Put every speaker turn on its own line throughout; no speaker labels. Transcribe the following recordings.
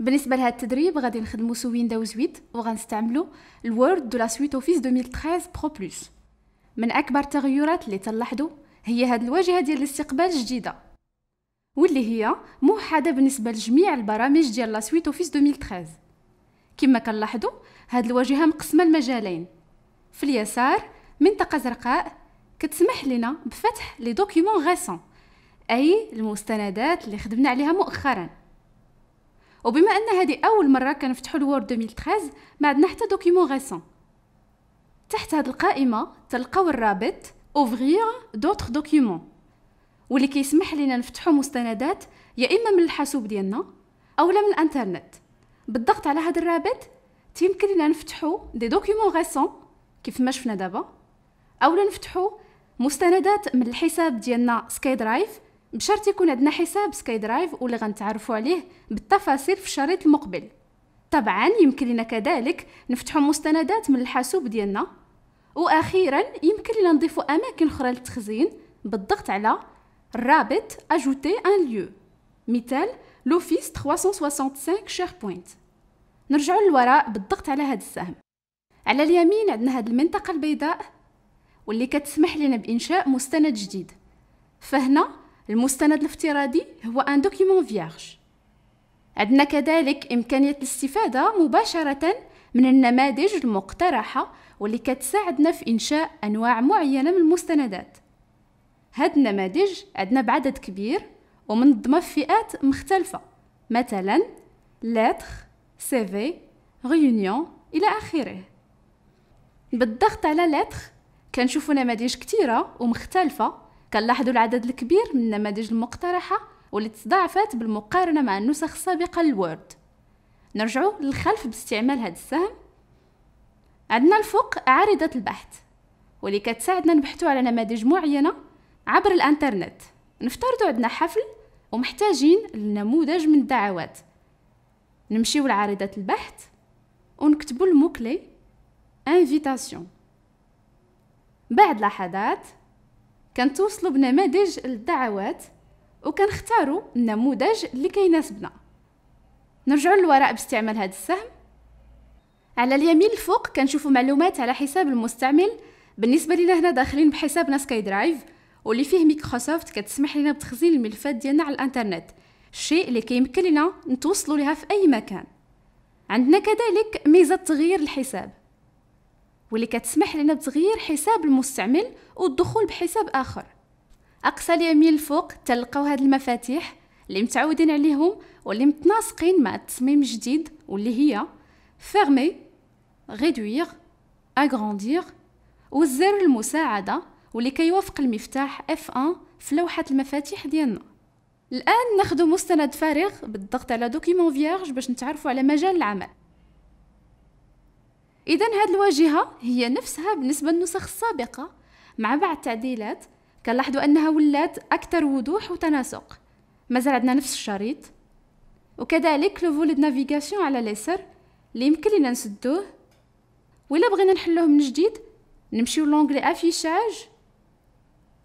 بالنسبه لهذا التدريب غادي نخدمو سو ويندوز 8 وغنستعملو الوورد دو لا سويت اوفيس 2013 برو بلس من اكبر التغيرات اللي تلاحظوا هي هاد الواجهه ديال الاستقبال الجديده واللي هي موحده بالنسبه لجميع البرامج ديال لا سويت اوفيس 2013 كما كنلاحظوا هاد الواجهه مقسمه لمجالين في اليسار منطقه زرقاء كتسمح لنا بفتح لي دوكيومون غاسون اي المستندات اللي خدمنا عليها مؤخرا وبما ان هذه اول مره كنفتحوا الوورد 2013 ما عندنا حتى دوكيمون غيسون تحت هذه القائمه تلقاو الرابط اوفغير دوتر دوكيمون واللي كيسمح لنا نفتحوا مستندات يا اما من الحاسوب ديالنا اولا من الانترنت بالضغط على هذا الرابط تيمكن لنا نفتحوا دي دوكيمون غيسون كيف ما شفنا دابا اولا نفتحوا مستندات من الحساب ديالنا سكاي درايف بشرط يكون عندنا حساب سكاي درايف واللي غنتعرفوا عليه بالتفاصيل في الشريط المقبل طبعا يمكن لنا كذلك نفتحوا مستندات من الحاسوب ديالنا واخيرا يمكن لنا نضيفوا اماكن اخرى للتخزين بالضغط على الرابط اجوتي ان ليو مثال لوفيس 365 بوينت نرجع للوراء بالضغط على هذا السهم على اليمين عندنا هذه المنطقه البيضاء واللي كتسمح لنا بانشاء مستند جديد فهنا المستند الافتراضي هو ان دوكيومون فيارج عندنا كذلك إمكانية الاستفادة مباشرة من النماذج المقترحة واللي كتساعدنا في إنشاء أنواع معينة من المستندات هاد النماذج عندنا بعدد كبير ومنظمة في فئات مختلفة مثلا لاتر سيفي ريونيون إلى آخره بالضغط على لاتر كنشوفو نماذج كتيرة ومختلفة كنلاحظوا العدد الكبير من النماذج المقترحة واللي تضاعفات بالمقارنة مع النسخ السابقة للوورد نرجعوا للخلف باستعمال هذا السهم عندنا الفوق عارضة البحث واللي كتساعدنا نبحثوا على نماذج معينة عبر الانترنت نفترضوا عندنا حفل ومحتاجين لنموذج من الدعوات نمشيو لعارضة البحث ونكتبوا الموكلي انفيتاسيون بعد لحظات كنتوصلوا بنماذج للدعوات وكنختاروا النموذج اللي كيناسبنا نرجع للوراء باستعمال هذا السهم على اليمين الفوق كنشوفوا معلومات على حساب المستعمل بالنسبه لنا هنا داخلين بحسابنا سكاي درايف واللي فيه مايكروسوفت كتسمح لنا بتخزين الملفات ديالنا على الانترنت الشيء اللي كيمكن لنا نتوصلوا لها في اي مكان عندنا كذلك ميزه تغيير الحساب واللي كتسمح لنا بتغيير حساب المستعمل والدخول بحساب آخر أقصى اليمين الفوق تلقاو هاد المفاتيح اللي متعودين عليهم واللي متناسقين مع التصميم الجديد واللي هي فيرمي ريدوير اغرانديغ والزر المساعدة واللي كيوافق المفتاح F1 في لوحة المفاتيح ديالنا الآن ناخدو مستند فارغ بالضغط على دوكيمون فيرج باش نتعرفوا على مجال العمل اذا هذه الواجهه هي نفسها بالنسبه للنسخ السابقه مع بعض التعديلات كنلاحظوا انها ولات اكثر وضوح وتناسق مازال عندنا نفس الشريط وكذلك لو فولي نافيغاسيون على اليسر اللي يمكن لنا نسدوه ولا بغينا نحلوه من جديد نمشيو لونغلي افيشاج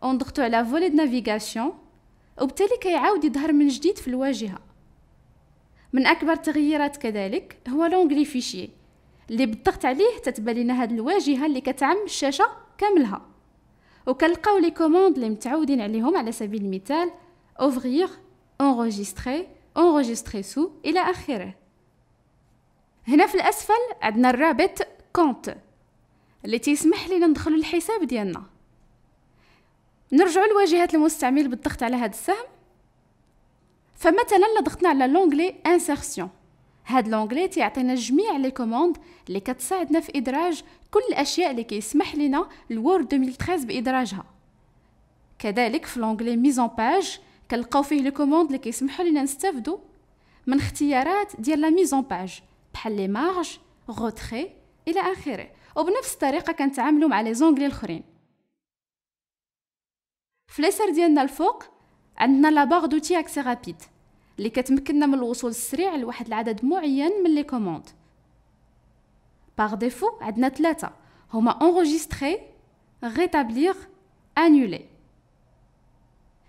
وندغطو على فولي نافيغاسيون وبالتالي كيعاود يظهر من جديد في الواجهه من اكبر التغييرات كذلك هو لونغلي فيشيه اللي بالضغط عليه تتبان لنا هاد الواجهه اللي كتعم الشاشه كاملها وكنلقاو لي كوموند اللي متعودين عليهم على سبيل المثال اوفغيغ انغوجيستري انغوجيستري سو الى اخره هنا في الاسفل عندنا الرابط كونت اللي تيسمح لنا ندخلوا الحساب ديالنا نرجعوا لواجهه المستعمل بالضغط على هذا السهم فمثلا لضغطنا على لونغلي انسيرسيون هاد لونغلي تيعطينا جميع لي كوموند اللي كتساعدنا في ادراج كل الاشياء اللي كيسمح لنا الوورد 2013 بادراجها كذلك في لونغلي ميزون باج كنلقاو فيه لي كوموند اللي كيسمحوا لنا نستافدو من اختيارات ديال لا ميزون باج بحال لي مارج غوتري الى اخره وبنفس الطريقه كنتعاملوا مع لي زونغلي الاخرين في ليسر ديالنا الفوق عندنا لا باغ دوتي اكسي رابيد اللي كتمكننا من الوصول السريع لواحد العدد معين من لي كوموند باغ ديفو عندنا ثلاثه هما انغوجيستري ريتابلير انولي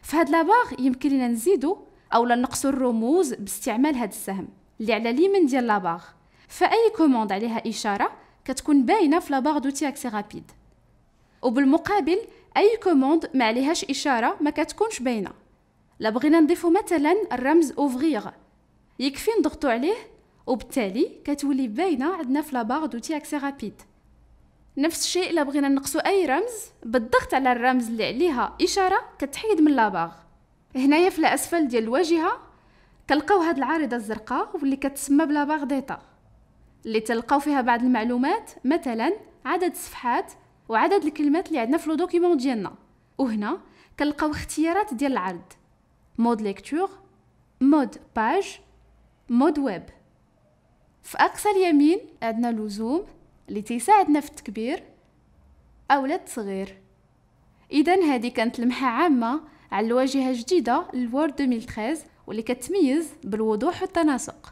في هاد لاباغ يمكن لينا نزيدو اولا نقصو الرموز باستعمال هاد السهم اللي على اليمين ديال لاباغ فاي كوموند عليها اشاره كتكون باينه في لاباغ دوتي اكسي رابيد وبالمقابل اي كوموند ما عليهاش اشاره ما كتكونش باينه لا بغينا نضيفو مثلا الرمز اوفغيغ يكفي نضغطو عليه وبالتالي كتولي باينه عندنا في لاباغ دوتي اكسي رابيد نفس الشيء الا بغينا نقصو اي رمز بالضغط على الرمز اللي عليها اشاره كتحيد من لاباغ هنايا في الاسفل ديال الواجهه كنلقاو هاد العارضه الزرقاء واللي كتسمى بلا باغ ديتا اللي تلقاو فيها بعض المعلومات مثلا عدد الصفحات وعدد الكلمات اللي عندنا في لو دوكيمون ديالنا وهنا كنلقاو اختيارات ديال العرض مود ليكتور مود باج مود ويب في أقصى اليمين عندنا لزوم اللي تيساعدنا في التكبير أو التصغير إذا هذه كانت لمحة عامة على الواجهة الجديدة للوورد 2013 واللي كتميز بالوضوح والتناسق